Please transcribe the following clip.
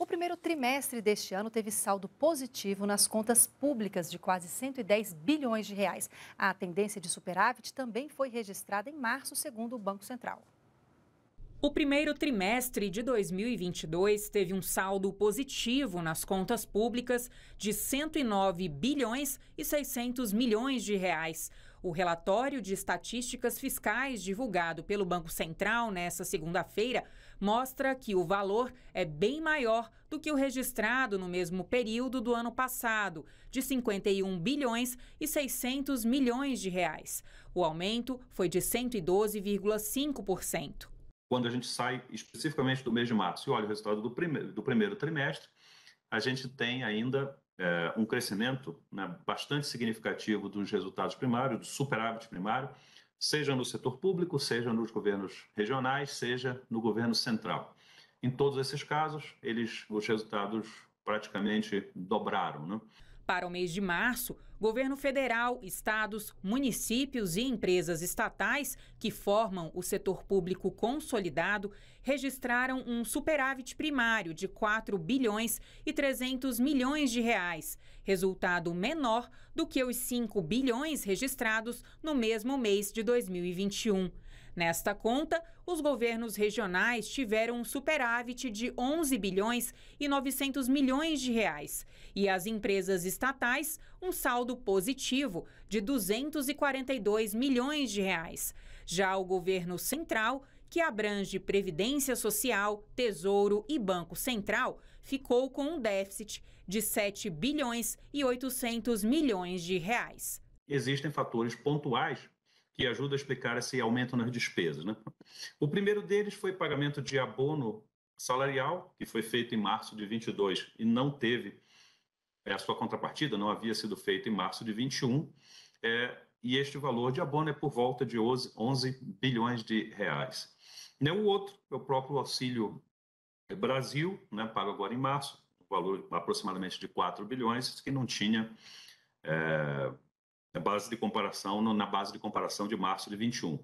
O primeiro trimestre deste ano teve saldo positivo nas contas públicas de quase 110 bilhões de reais. A tendência de superávit também foi registrada em março, segundo o Banco Central. O primeiro trimestre de 2022 teve um saldo positivo nas contas públicas de 109 bilhões e 600 milhões de reais. O relatório de estatísticas fiscais divulgado pelo Banco Central nesta segunda-feira mostra que o valor é bem maior do que o registrado no mesmo período do ano passado, de 51 bilhões e 600 milhões de reais. O aumento foi de 112,5%. Quando a gente sai especificamente do mês de março e olha o resultado do primeiro, do primeiro trimestre, a gente tem ainda é, um crescimento né, bastante significativo dos resultados primários, do superávit primário, seja no setor público, seja nos governos regionais, seja no governo central. Em todos esses casos, eles, os resultados praticamente dobraram. Né? Para o mês de março, governo federal, estados, municípios e empresas estatais que formam o setor público consolidado registraram um superávit primário de 4 bilhões e 300 milhões de reais, resultado menor do que os 5 bilhões registrados no mesmo mês de 2021. Nesta conta, os governos regionais tiveram um superávit de 11 bilhões e 900 milhões de reais e as empresas estatais um saldo positivo de 242 milhões de reais. Já o governo central que abrange Previdência Social, Tesouro e Banco Central, ficou com um déficit de 7 bilhões e 800 milhões de reais. Existem fatores pontuais que ajuda a explicar esse aumento nas despesas. Né? O primeiro deles foi pagamento de abono salarial, que foi feito em março de 22 e não teve é, a sua contrapartida, não havia sido feito em março de 21, é, e este valor de abono é por volta de 11, 11 bilhões de reais. Né, o outro é o próprio auxílio Brasil, né, pago agora em março, valor aproximadamente de 4 bilhões, que não tinha é, base de comparação, na base de comparação de março de 21.